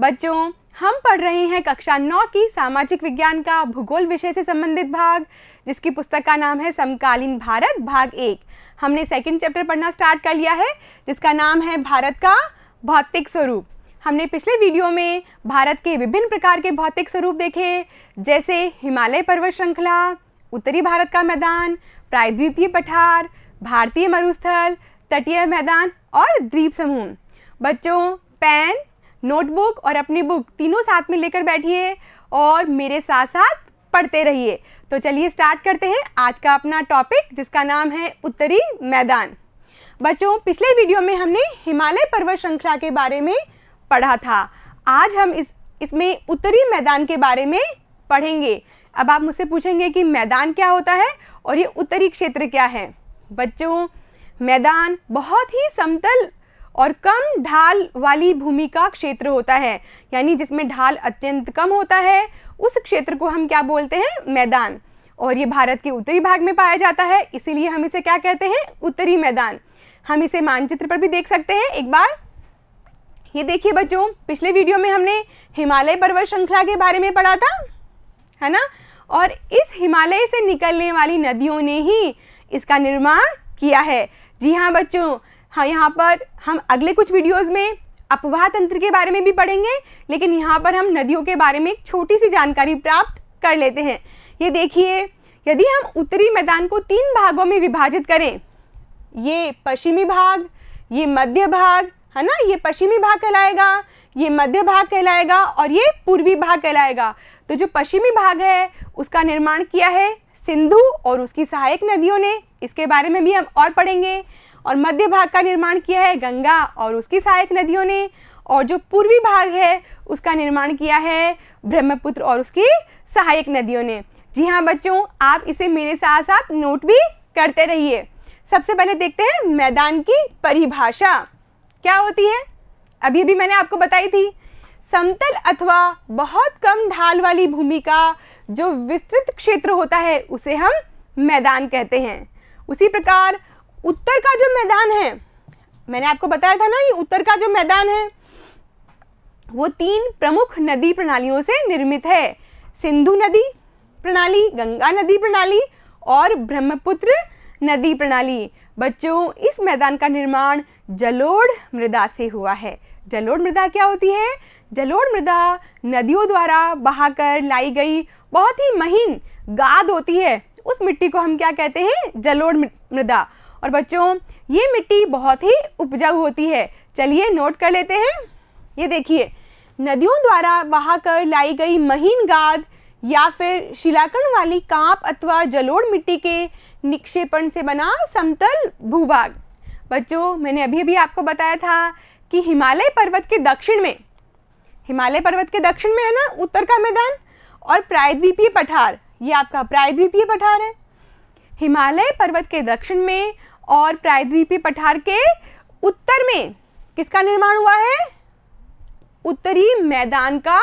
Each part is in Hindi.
बच्चों हम पढ़ रहे हैं कक्षा नौ की सामाजिक विज्ञान का भूगोल विषय से संबंधित भाग जिसकी पुस्तक का नाम है समकालीन भारत भाग एक हमने सेकंड चैप्टर पढ़ना स्टार्ट कर लिया है जिसका नाम है भारत का भौतिक स्वरूप हमने पिछले वीडियो में भारत के विभिन्न प्रकार के भौतिक स्वरूप देखे जैसे हिमालय पर्वत श्रृंखला उत्तरी भारत का मैदान प्रायद्वीपीय पठार भारतीय मरुस्थल तटीय मैदान और द्वीप समूह बच्चों पैन नोटबुक और अपनी बुक तीनों साथ में लेकर बैठिए और मेरे साथ साथ पढ़ते रहिए तो चलिए स्टार्ट करते हैं आज का अपना टॉपिक जिसका नाम है उत्तरी मैदान बच्चों पिछले वीडियो में हमने हिमालय पर्वत श्रृंखला के बारे में पढ़ा था आज हम इस इसमें उत्तरी मैदान के बारे में पढ़ेंगे अब आप मुझसे पूछेंगे कि मैदान क्या होता है और ये उत्तरी क्षेत्र क्या है बच्चों मैदान बहुत ही समतल और कम ढाल वाली भूमि का क्षेत्र होता है यानी जिसमें ढाल अत्यंत कम होता है उस क्षेत्र को हम क्या बोलते हैं मैदान और ये भारत के उत्तरी भाग में पाया जाता है इसीलिए हम इसे क्या कहते हैं उत्तरी मैदान हम इसे मानचित्र पर भी देख सकते हैं एक बार ये देखिए बच्चों पिछले वीडियो में हमने हिमालय पर्वत श्रृंखला के बारे में पढ़ा था है ना और इस हिमालय से निकलने वाली नदियों ने ही इसका निर्माण किया है जी हाँ बच्चों हाँ यहाँ पर हम अगले कुछ वीडियोज़ में अपवाह तंत्र के बारे में भी पढ़ेंगे लेकिन यहाँ पर हम नदियों के बारे में एक छोटी सी जानकारी प्राप्त कर लेते हैं ये देखिए यदि हम उत्तरी मैदान को तीन भागों में विभाजित करें ये पश्चिमी भाग ये मध्य भाग है ना ये पश्चिमी भाग कहलाएगा ये मध्य भाग कहलाएगा और ये पूर्वी भाग कहलाएगा तो जो पश्चिमी भाग है उसका निर्माण किया है सिंधु और उसकी सहायक नदियों ने इसके बारे में भी हम और पढ़ेंगे और मध्य भाग का निर्माण किया है गंगा और उसकी सहायक नदियों ने और जो पूर्वी भाग है उसका निर्माण किया है ब्रह्मपुत्र और उसकी सहायक नदियों ने जी हाँ बच्चों आप इसे मेरे साथ साथ नोट भी करते रहिए सबसे पहले देखते हैं मैदान की परिभाषा क्या होती है अभी भी मैंने आपको बताई थी समतल अथवा बहुत कम ढाल वाली भूमि का जो विस्तृत क्षेत्र होता है उसे हम मैदान कहते हैं उसी प्रकार उत्तर का जो मैदान है मैंने आपको बताया था ना ये उत्तर का जो मैदान है वो तीन प्रमुख नदी प्रणालियों से निर्मित है सिंधु नदी प्रणाली गंगा नदी प्रणाली और ब्रह्मपुत्र नदी प्रणाली बच्चों इस मैदान का निर्माण जलोढ़ मृदा से हुआ है जलोढ़ मृदा क्या होती है जलोढ़ मृदा नदियों द्वारा बहाकर लाई गई बहुत ही महीन गाद होती है उस मिट्टी को हम क्या कहते हैं जलोढ़ मृदा और बच्चों ये मिट्टी बहुत ही उपजाऊ होती है चलिए नोट कर लेते हैं ये देखिए नदियों द्वारा बहाकर लाई गई महीन गाद या फिर शिलाकण वाली कांप अथवा जलोड़ मिट्टी के निक्षेपण से बना समतल भूभाग बच्चों मैंने अभी अभी आपको बताया था कि हिमालय पर्वत के दक्षिण में हिमालय पर्वत के दक्षिण में है ना उत्तर का मैदान और प्रायद्वीपीय पठार ये आपका प्रायद्वीपीय पठार है हिमालय पर्वत के दक्षिण में और प्रायद्वीपी पठार के उत्तर में किसका निर्माण हुआ है उत्तरी मैदान का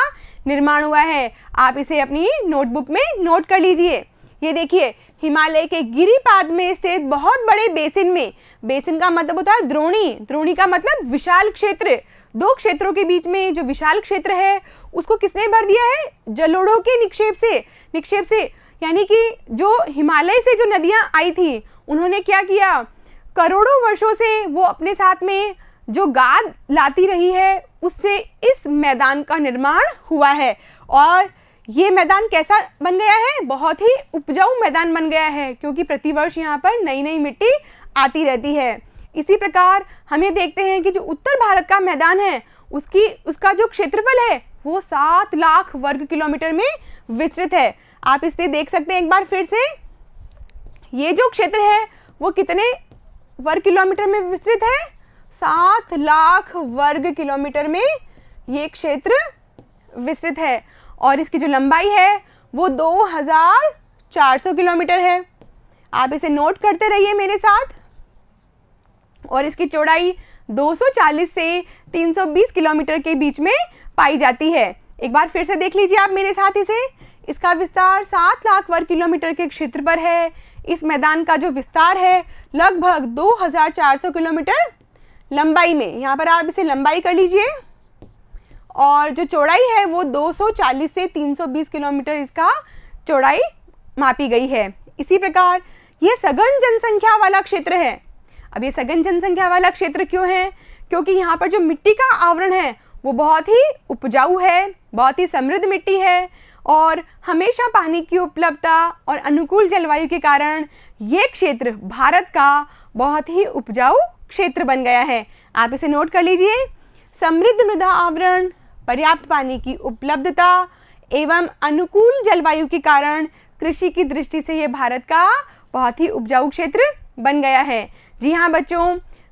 निर्माण हुआ है आप इसे अपनी नोटबुक में नोट कर लीजिए ये देखिए हिमालय के गिरिपाद में स्थित बहुत बड़े बेसिन में बेसिन का मतलब होता है द्रोणी द्रोणी का मतलब विशाल क्षेत्र दो क्षेत्रों के बीच में जो विशाल क्षेत्र है उसको किसने भर दिया है जलोड़ों के निक्षेप से निक्षेप से यानी कि जो हिमालय से जो नदियाँ आई थी उन्होंने क्या किया करोड़ों वर्षों से वो अपने साथ में जो गाद लाती रही है उससे इस मैदान का निर्माण हुआ है और ये मैदान कैसा बन गया है बहुत ही उपजाऊ मैदान बन गया है क्योंकि प्रतिवर्ष यहाँ पर नई नई मिट्टी आती रहती है इसी प्रकार हम ये देखते हैं कि जो उत्तर भारत का मैदान है उसकी उसका जो क्षेत्रफल है वो सात लाख वर्ग किलोमीटर में विस्तृत है आप इससे देख सकते हैं एक बार फिर से ये जो क्षेत्र है वो कितने वर्ग किलोमीटर में विस्तृत है सात लाख वर्ग किलोमीटर में ये क्षेत्र विस्तृत है और इसकी जो लंबाई है वो 2400 किलोमीटर है आप इसे नोट करते रहिए मेरे साथ और इसकी चौड़ाई 240 से 320 किलोमीटर के बीच में पाई जाती है एक बार फिर से देख लीजिए आप मेरे साथ इसे इसका विस्तार सात लाख वर्ग किलोमीटर के क्षेत्र पर है इस मैदान का जो विस्तार है लगभग 2400 किलोमीटर लंबाई में यहाँ पर आप इसे लंबाई कर लीजिए और जो चौड़ाई है वो 240 से 320 किलोमीटर इसका चौड़ाई मापी गई है इसी प्रकार ये सघन जनसंख्या वाला क्षेत्र है अब ये सघन जनसंख्या वाला क्षेत्र क्यों है क्योंकि यहाँ पर जो मिट्टी का आवरण है वो बहुत ही उपजाऊ है बहुत ही समृद्ध मिट्टी है और हमेशा पानी की उपलब्धता और अनुकूल जलवायु के कारण ये क्षेत्र भारत का बहुत ही उपजाऊ क्षेत्र बन गया है आप इसे नोट कर लीजिए समृद्ध मृदा आवरण पर्याप्त पानी की उपलब्धता एवं अनुकूल जलवायु के कारण कृषि की दृष्टि से ये भारत का बहुत ही उपजाऊ क्षेत्र बन गया है जी हाँ बच्चों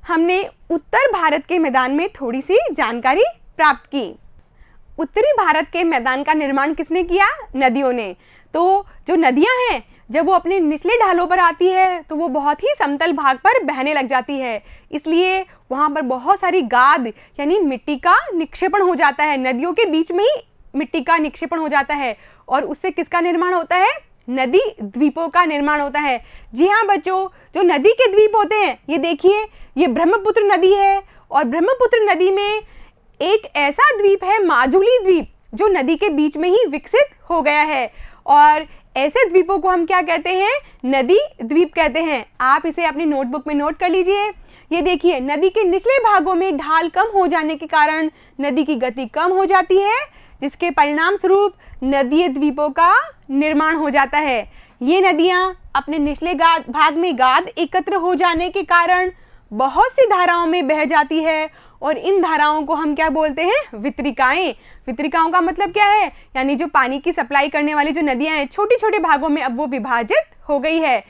हमने उत्तर भारत के मैदान में थोड़ी सी जानकारी प्राप्त की उत्तरी भारत के मैदान का निर्माण किसने किया नदियों ने तो जो नदियाँ हैं जब वो अपने निचले ढालों पर आती है तो वो बहुत ही समतल भाग पर बहने लग जाती है इसलिए वहाँ पर बहुत सारी गाद यानी मिट्टी का निक्षेपण हो जाता है नदियों के बीच में ही मिट्टी का निक्षेपण हो जाता है और उससे किसका निर्माण होता है नदी द्वीपों का निर्माण होता है जी हाँ बच्चों जो नदी के द्वीप होते हैं ये देखिए ये ब्रह्मपुत्र नदी है और ब्रह्मपुत्र नदी में एक ऐसा द्वीप है माजुली द्वीप जो नदी के बीच में ही विकसित हो गया है और ऐसे द्वीपों को हम क्या कहते हैं नदी द्वीप कहते हैं आप इसे अपनी नोटबुक में नोट कर लीजिए ये देखिए नदी के निचले भागों में ढाल कम हो जाने के कारण नदी की गति कम हो जाती है जिसके परिणाम स्वरूप नदीय द्वीपों का निर्माण हो जाता है ये नदियाँ अपने निचले भाग में गाद एकत्र हो जाने के कारण बहुत सी धाराओं में बह जाती है और इन धाराओं को हम क्या बोलते हैं वितरिकाएं वितरिकाओं का मतलब क्या है यानी जो पानी की सप्लाई करने वाली जो नदियां हैं छोटे छोटे भागों में अब वो विभाजित हो गई है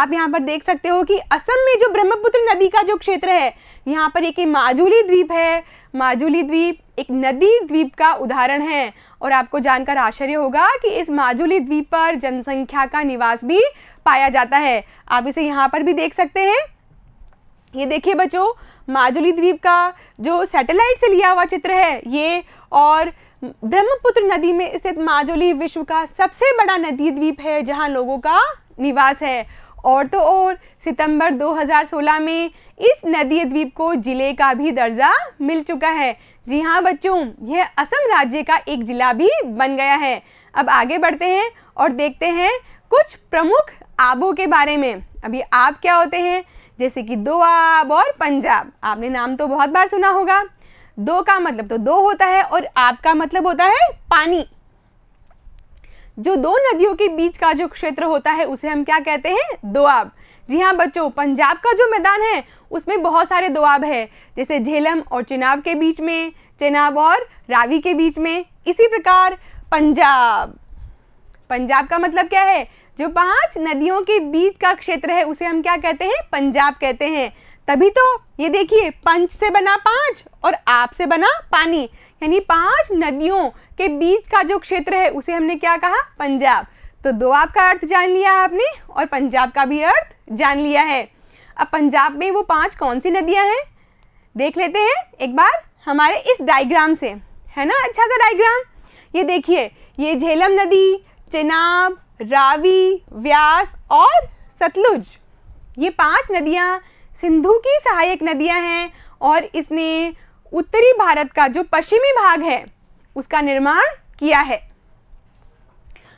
आप यहाँ पर देख सकते हो कि असम में जो ब्रह्मपुत्र नदी का जो क्षेत्र है यहाँ पर एक माजूली द्वीप है माजूली द्वीप एक नदी द्वीप का उदाहरण है और आपको जानकर आश्चर्य होगा कि इस माजूली द्वीप पर जनसंख्या का निवास भी पाया जाता है आप इसे यहाँ पर भी देख सकते हैं ये देखिए बच्चों माजुली द्वीप का जो सैटेलाइट से लिया हुआ चित्र है ये और ब्रह्मपुत्र नदी में स्थित माजोली विश्व का सबसे बड़ा नदी द्वीप है जहाँ लोगों का निवास है और तो और सितंबर 2016 में इस नदी द्वीप को जिले का भी दर्जा मिल चुका है जी हाँ बच्चों यह असम राज्य का एक जिला भी बन गया है अब आगे बढ़ते हैं और देखते हैं कुछ प्रमुख आबों के बारे में अभी आप आब क्या होते हैं जैसे कि दोआब और पंजाब आपने नाम तो बहुत बार सुना होगा दो का मतलब तो दो होता है और आब का मतलब होता है पानी जो दो नदियों के बीच का जो क्षेत्र होता है उसे हम क्या कहते हैं दोआब जी हाँ बच्चों पंजाब का जो मैदान है उसमें बहुत सारे दोआब है जैसे झेलम और चेनाब के बीच में चेनाब और रावी के बीच में इसी प्रकार पंजाब पंजाब का मतलब क्या है जो पांच नदियों के बीच का क्षेत्र है उसे हम क्या कहते हैं पंजाब कहते हैं तभी तो ये देखिए पंच से बना पांच और आप से बना पानी यानी पांच नदियों के बीच का जो क्षेत्र है उसे हमने क्या कहा पंजाब तो दो आपका अर्थ जान लिया आपने और पंजाब का भी अर्थ जान लिया है अब पंजाब में वो पांच कौन सी नदियां हैं देख लेते हैं एक बार हमारे इस डायग्राम से है ना अच्छा सा डायग्राम ये देखिए ये झेलम नदी चेनाब रावी व्यास और सतलुज ये पांच नदियाँ सिंधु की सहायक नदियाँ हैं और इसने उत्तरी भारत का जो पश्चिमी भाग है उसका निर्माण किया है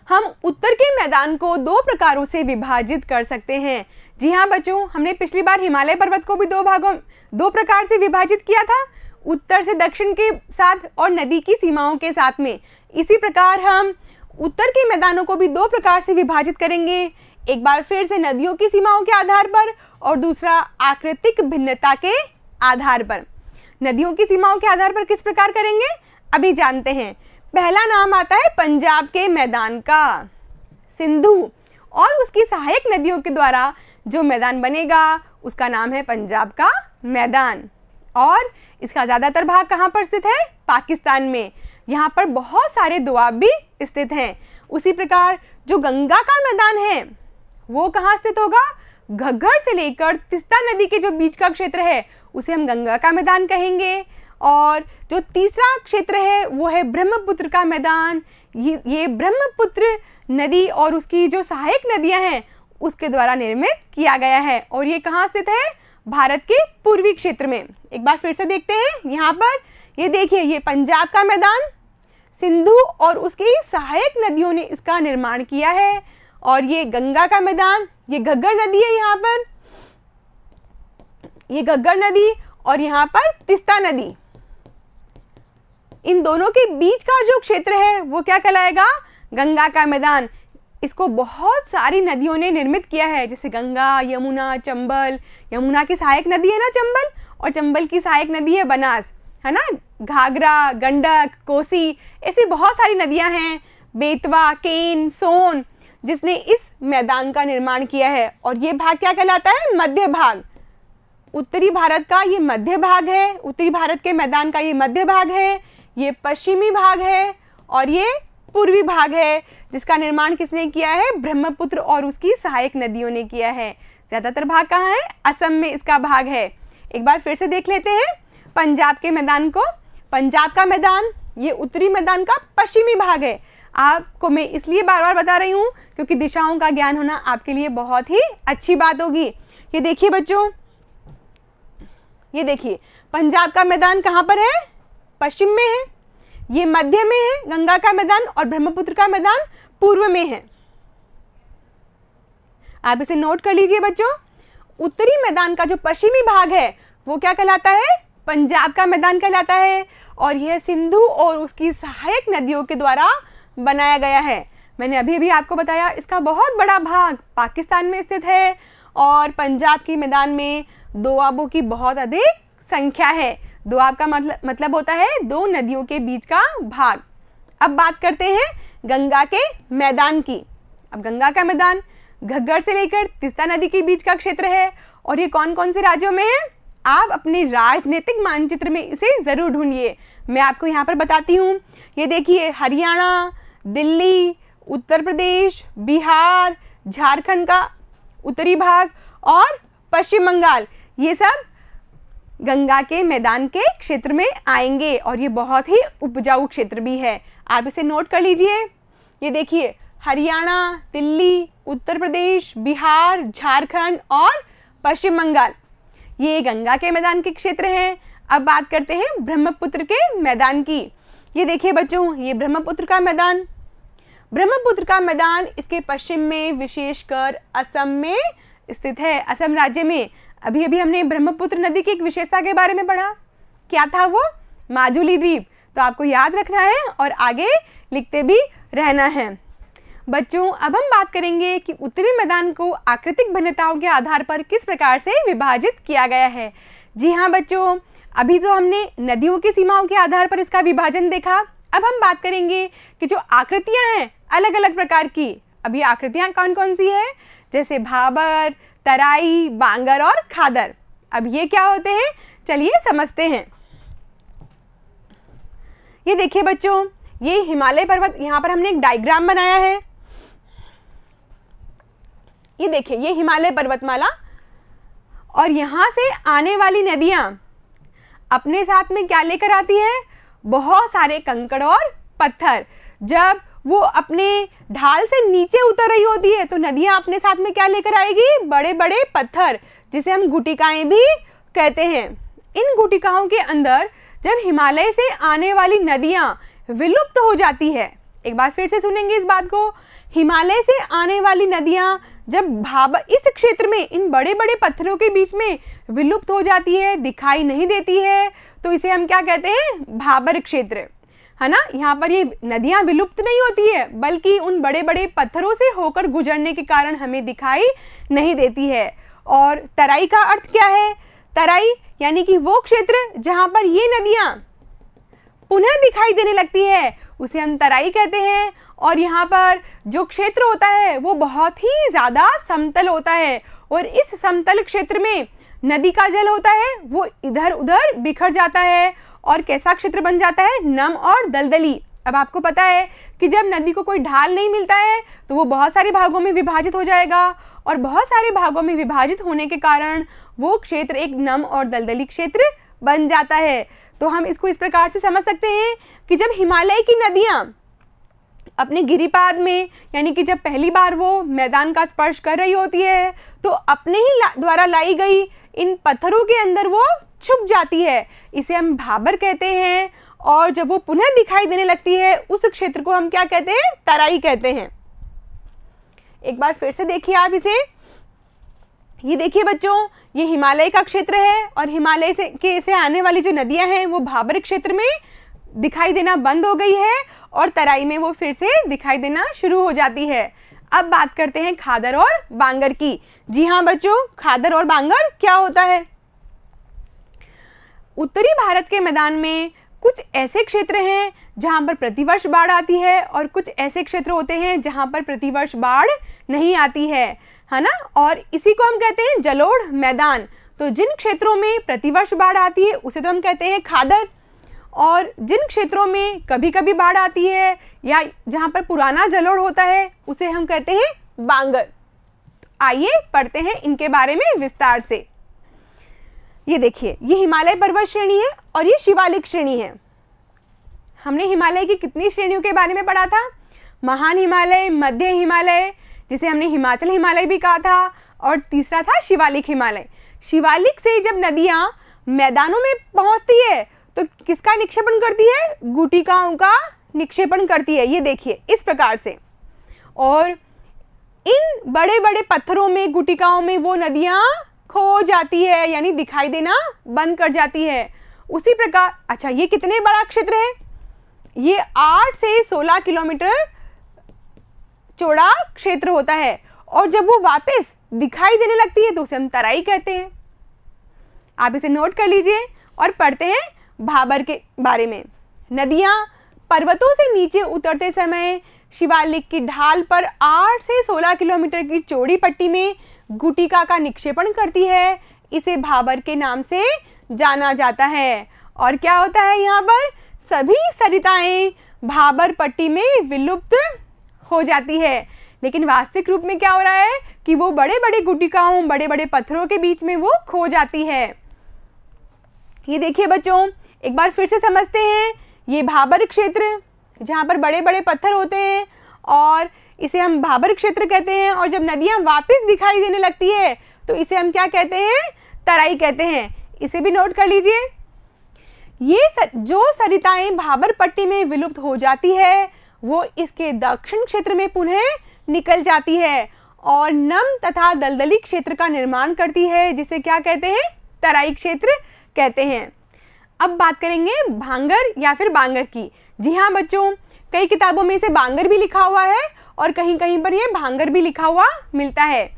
हम उत्तर के मैदान को दो प्रकारों से विभाजित कर सकते हैं जी हाँ बच्चों हमने पिछली बार हिमालय पर्वत को भी दो भागों दो प्रकार से विभाजित किया था उत्तर से दक्षिण के साथ और नदी की सीमाओं के साथ में इसी प्रकार हम उत्तर के मैदानों को भी दो प्रकार से विभाजित करेंगे एक बार फिर से नदियों की सीमाओं के आधार पर और दूसरा आकृतिक भिन्नता के आधार पर नदियों की सीमाओं के आधार पर किस प्रकार करेंगे अभी जानते हैं पहला नाम आता है पंजाब के मैदान का सिंधु और उसकी सहायक नदियों के द्वारा जो मैदान बनेगा उसका नाम है पंजाब का मैदान और इसका ज़्यादातर भाग कहाँ पर स्थित है पाकिस्तान में यहाँ पर बहुत सारे दुआब भी स्थित हैं उसी प्रकार जो गंगा का मैदान है वो कहाँ स्थित होगा घग्घर से लेकर तिस्ता नदी के जो बीच का क्षेत्र है उसे हम गंगा का मैदान कहेंगे और जो तीसरा क्षेत्र है वो है ब्रह्मपुत्र का मैदान ये ये ब्रह्मपुत्र नदी और उसकी जो सहायक नदियां हैं उसके द्वारा निर्मित किया गया है और ये कहाँ स्थित है भारत के पूर्वी क्षेत्र में एक बार फिर से देखते हैं यहाँ पर ये देखिए ये पंजाब का मैदान सिंधु और उसकी सहायक नदियों ने इसका निर्माण किया है और ये गंगा का मैदान ये घग्गर नदी है यहाँ पर ये घग्गर नदी और यहाँ पर तिस्ता नदी इन दोनों के बीच का जो क्षेत्र है वो क्या कहलाएगा गंगा का मैदान इसको बहुत सारी नदियों ने निर्मित किया है जैसे गंगा यमुना चंबल यमुना की सहायक नदी है ना चंबल और चंबल की सहायक नदी है बनास है ना घाघरा गंडक कोसी ऐसी बहुत सारी नदियाँ हैं बेतवा केन सोन जिसने इस मैदान का निर्माण किया है और ये भाग क्या कहलाता है मध्य भाग उत्तरी भारत का ये मध्य भाग है उत्तरी भारत के मैदान का ये मध्य भाग है ये पश्चिमी भाग है और ये पूर्वी भाग है जिसका निर्माण किसने किया है ब्रह्मपुत्र और उसकी सहायक नदियों ने किया है ज़्यादातर भाग कहाँ है असम में इसका भाग है एक बार फिर से देख लेते हैं पंजाब के मैदान को पंजाब का मैदान ये उत्तरी मैदान का पश्चिमी भाग है आपको मैं इसलिए बार बार बता रही हूँ क्योंकि दिशाओं का ज्ञान होना आपके लिए बहुत ही अच्छी बात होगी ये देखिए बच्चों ये देखिए पंजाब का मैदान कहाँ पर है पश्चिम में है ये मध्य में है गंगा का मैदान और ब्रह्मपुत्र का मैदान पूर्व में है आप इसे नोट कर लीजिए बच्चों उत्तरी मैदान का जो पश्चिमी भाग है वो क्या कहलाता है पंजाब का मैदान कहलाता है और यह सिंधु और उसकी सहायक नदियों के द्वारा बनाया गया है मैंने अभी अभी आपको बताया इसका बहुत बड़ा भाग पाकिस्तान में स्थित है और पंजाब के मैदान में दोआबों की बहुत अधिक संख्या है दोआब का मतलब मतलब होता है दो नदियों के बीच का भाग अब बात करते हैं गंगा के मैदान की अब गंगा का मैदान घग्गर से लेकर तिस्ता नदी के बीच का क्षेत्र है और ये कौन कौन से राज्यों में है आप अपने राजनीतिक मानचित्र में इसे ज़रूर ढूंढिए मैं आपको यहाँ पर बताती हूँ ये देखिए हरियाणा दिल्ली उत्तर प्रदेश बिहार झारखंड का उत्तरी भाग और पश्चिम बंगाल ये सब गंगा के मैदान के क्षेत्र में आएंगे और ये बहुत ही उपजाऊ क्षेत्र भी है आप इसे नोट कर लीजिए ये देखिए हरियाणा दिल्ली उत्तर प्रदेश बिहार झारखंड और पश्चिम बंगाल ये गंगा के मैदान के क्षेत्र हैं अब बात करते हैं ब्रह्मपुत्र के मैदान की ये देखिए बच्चों ये ब्रह्मपुत्र का मैदान ब्रह्मपुत्र का मैदान इसके पश्चिम में विशेषकर असम में स्थित है असम राज्य में अभी अभी हमने ब्रह्मपुत्र नदी की एक विशेषता के बारे में पढ़ा क्या था वो माजुली द्वीप तो आपको याद रखना है और आगे लिखते भी रहना है बच्चों अब हम बात करेंगे कि उत्तरी मैदान को आकृतिक भिन्नताओं के आधार पर किस प्रकार से विभाजित किया गया है जी हाँ बच्चों अभी तो हमने नदियों की सीमाओं के आधार पर इसका विभाजन देखा अब हम बात करेंगे कि जो आकृतियाँ हैं अलग अलग प्रकार की अभी आकृतियाँ कौन कौन सी है जैसे भाबर तराई बांगर और खादर अब ये क्या होते हैं चलिए समझते हैं ये देखिए बच्चों ये हिमालय पर्वत यहाँ पर हमने एक डायग्राम बनाया है ये देखिए ये हिमालय पर्वतमाला और यहाँ से आने वाली नदियाँ अपने साथ में क्या लेकर आती हैं बहुत सारे कंकड़ और पत्थर जब वो अपने ढाल से नीचे उतर रही होती है तो नदियाँ अपने साथ में क्या लेकर आएगी बड़े बड़े पत्थर जिसे हम गुटिकाएँ भी कहते हैं इन गुटिकाओं के अंदर जब हिमालय से आने वाली नदियाँ विलुप्त हो जाती है एक बार फिर से सुनेंगे इस बात को हिमालय से आने वाली नदियाँ जब भाभा इस क्षेत्र में इन बड़े बड़े पत्थरों के बीच में विलुप्त हो जाती है दिखाई नहीं देती है तो इसे हम क्या कहते हैं भाबर क्षेत्र है ना यहाँ पर ये नदियाँ विलुप्त नहीं होती है बल्कि उन बड़े बड़े पत्थरों से होकर गुजरने के कारण हमें दिखाई नहीं देती है और तराई का अर्थ क्या है तराई यानी कि वो क्षेत्र जहाँ पर ये नदियाँ पुनः दिखाई देने लगती है उसे हम तराई कहते हैं और यहाँ पर जो क्षेत्र होता है वो बहुत ही ज़्यादा समतल होता है और इस समतल क्षेत्र में नदी का जल होता है वो इधर उधर बिखर जाता है और कैसा क्षेत्र बन जाता है नम और दलदली अब आपको पता है कि जब नदी को कोई ढाल नहीं मिलता है तो वो बहुत सारे भागों में विभाजित हो जाएगा और बहुत सारे भागों में विभाजित होने के कारण वो क्षेत्र एक नम और दलदली क्षेत्र बन जाता है तो हम इसको इस प्रकार से समझ सकते हैं कि जब हिमालय की नदियाँ अपने गिरिपाद में यानी कि जब पहली बार वो मैदान का स्पर्श कर रही होती है तो अपने ही द्वारा लाई गई इन पत्थरों के अंदर वो छुप जाती है इसे हम भाबर कहते हैं और जब वो पुनः दिखाई देने लगती है उस क्षेत्र को हम क्या कहते हैं तराई कहते हैं एक बार फिर से देखिए आप इसे ये देखिए बच्चों ये हिमालय का क्षेत्र है और हिमालय से के से आने वाली जो नदियां हैं वो भाबर क्षेत्र में दिखाई देना बंद हो गई है और तराई में वो फिर से दिखाई देना शुरू हो जाती है अब बात करते हैं खादर और बांगर की जी हाँ बच्चों खादर और बांगर क्या होता है उत्तरी भारत के मैदान में कुछ ऐसे क्षेत्र हैं जहाँ पर प्रतिवर्ष बाढ़ आती है और कुछ ऐसे क्षेत्र होते हैं जहाँ पर प्रतिवर्ष बाढ़ नहीं आती है है ना और इसी को हम कहते हैं जलोढ़ मैदान तो जिन क्षेत्रों में प्रतिवर्ष बाढ़ आती है उसे तो हम कहते हैं खादर और जिन क्षेत्रों में कभी कभी बाढ़ आती है या जहाँ पर पुराना जलोढ़ होता है उसे हम कहते हैं बांगर आइए पढ़ते हैं इनके बारे में विस्तार से ये देखिए ये हिमालय पर्वत श्रेणी है और ये शिवालिक श्रेणी है हमने हिमालय की कितनी श्रेणियों के बारे में पढ़ा था महान हिमालय मध्य हिमालय जिसे हमने हिमाचल हिमालय भी कहा था और तीसरा था शिवालिक हिमालय शिवालिक से जब नदियाँ मैदानों में पहुँचती है तो किसका निक्षेपण करती है गुटिकाओं का निक्षेपण करती है ये देखिए इस प्रकार से और इन बड़े बड़े पत्थरों में गुटिकाओं में वो नदियाँ खो जाती है यानी दिखाई देना बंद कर जाती है उसी प्रकार अच्छा ये कितने बड़ा क्षेत्र है ये आठ से सोलह किलोमीटर चौड़ा क्षेत्र होता है और जब वो वापस दिखाई देने लगती है तो उसे हम तराई कहते हैं आप इसे नोट कर लीजिए और पढ़ते हैं भाबर के बारे में नदियाँ पर्वतों से नीचे उतरते समय शिवालिक की ढाल पर 8 से 16 किलोमीटर की चौड़ी पट्टी में गुटिका का निक्षेपण करती है इसे भाबर के नाम से जाना जाता है और क्या होता है यहाँ पर सभी सरिताएं भाबर पट्टी में विलुप्त हो जाती है लेकिन वास्तविक रूप में क्या हो रहा है कि वो बड़े बड़े गुटिकाओं बड़े बड़े पत्थरों के बीच में वो खो जाती है ये देखिए बच्चों एक बार फिर से समझते हैं ये भाबर क्षेत्र जहाँ पर बड़े बड़े पत्थर होते हैं और इसे हम भाबर क्षेत्र कहते हैं और जब नदियाँ वापस दिखाई देने लगती है तो इसे हम क्या कहते हैं तराई कहते हैं इसे भी नोट कर लीजिए ये सर, जो सरिताएं भाबर पट्टी में विलुप्त हो जाती है वो इसके दक्षिण क्षेत्र में पुनः निकल जाती है और नम तथा दलदली क्षेत्र का निर्माण करती है जिसे क्या कहते हैं तराई क्षेत्र कहते हैं अब बात करेंगे भांगर या फिर बांगर की जी हाँ बच्चों कई किताबों में इसे बांगर भी लिखा हुआ है और कहीं कहीं पर यह भांगर भी लिखा हुआ मिलता है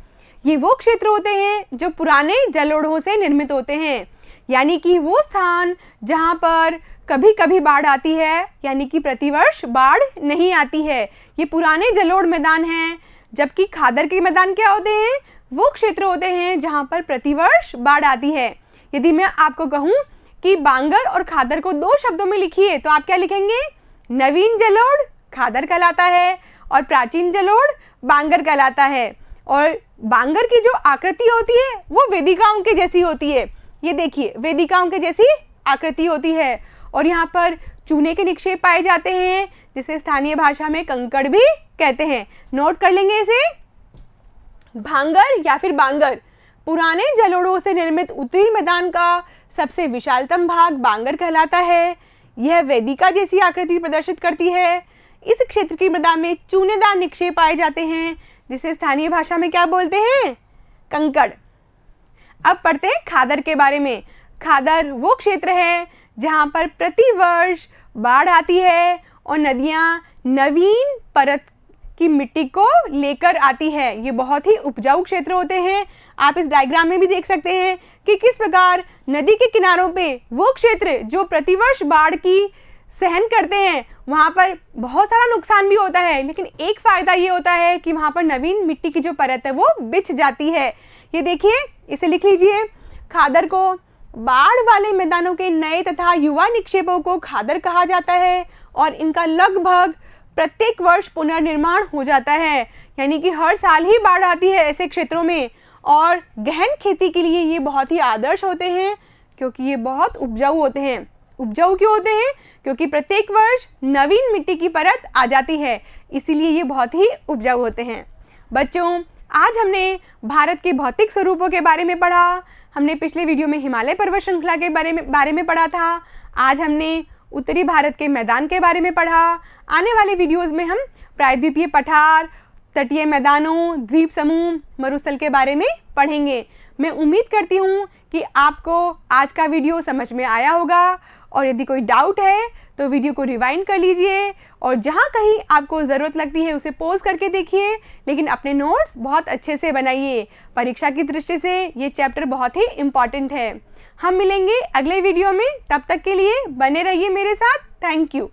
ये वो क्षेत्र होते हैं जो पुराने जलोढ़ों से निर्मित होते हैं यानी कि वो स्थान जहाँ पर कभी कभी बाढ़ आती है यानी कि प्रतिवर्ष बाढ़ नहीं आती है ये पुराने जलोढ़ मैदान हैं जबकि खादर के मैदान क्या होते हैं वो क्षेत्र होते हैं जहाँ पर प्रतिवर्ष बाढ़ आती है यदि मैं आपको कहूँ कि बांगर और खादर को दो शब्दों में लिखिए तो आप क्या लिखेंगे नवीन जलोढ़ खादर कहलाता है और प्राचीन जलोढ़ बांगर कहलाता है और बांगर की जो आकृति होती है वो वेदिकाओं की जैसी होती है ये देखिए वेदिकाओं के जैसी आकृति होती है और यहाँ पर चूने के निक्षेप पाए जाते हैं जिसे स्थानीय भाषा में कंकड़ भी कहते हैं नोट कर लेंगे इसे भांगर या फिर बांगर पुराने जलोड़ों से निर्मित उत्तरी मैदान का सबसे विशालतम भाग बांगर कहलाता है यह वेदिका जैसी आकृति प्रदर्शित करती है इस क्षेत्र की मृदा में चूनेदार निक्षेप पाए जाते हैं जिसे स्थानीय भाषा में क्या बोलते हैं कंकड़ अब पढ़ते हैं खादर के बारे में खादर वो क्षेत्र है जहाँ पर प्रतिवर्ष बाढ़ आती है और नदियाँ नवीन परत की मिट्टी को लेकर आती है ये बहुत ही उपजाऊ क्षेत्र होते हैं आप इस डायग्राम में भी देख सकते हैं कि किस प्रकार नदी के किनारों पे वो क्षेत्र जो प्रतिवर्ष बाढ़ की सहन करते हैं वहाँ पर बहुत सारा नुकसान भी होता है लेकिन एक फ़ायदा ये होता है कि वहाँ पर नवीन मिट्टी की जो परत है वो बिछ जाती है ये देखिए इसे लिख लीजिए खादर को बाढ़ वाले मैदानों के नए तथा युवा निक्षेपों को खादर कहा जाता है और इनका लगभग प्रत्येक वर्ष पुनर्निर्माण हो जाता है यानी कि हर साल ही बाढ़ आती है ऐसे क्षेत्रों में और गहन खेती के लिए ये बहुत ही आदर्श होते हैं क्योंकि ये बहुत उपजाऊ होते हैं उपजाऊ क्यों होते हैं क्योंकि प्रत्येक वर्ष नवीन मिट्टी की परत आ जाती है इसीलिए ये बहुत ही उपजाऊ होते हैं बच्चों आज हमने भारत के भौतिक स्वरूपों के बारे में पढ़ा हमने पिछले वीडियो में हिमालय पर्वत श्रृंखला के बारे में बारे में पढ़ा था आज हमने उत्तरी भारत के मैदान के बारे में पढ़ा आने वाले वीडियोस में हम प्रायद्वीपीय पठार तटीय मैदानों द्वीप समूह मरुस्थल के बारे में पढ़ेंगे मैं उम्मीद करती हूँ कि आपको आज का वीडियो समझ में आया होगा और यदि कोई डाउट है तो वीडियो को रिवाइंड कर लीजिए और जहाँ कहीं आपको ज़रूरत लगती है उसे पोज करके देखिए लेकिन अपने नोट्स बहुत अच्छे से बनाइए परीक्षा की दृष्टि से ये चैप्टर बहुत ही इम्पॉर्टेंट है हम मिलेंगे अगले वीडियो में तब तक के लिए बने रहिए मेरे साथ थैंक यू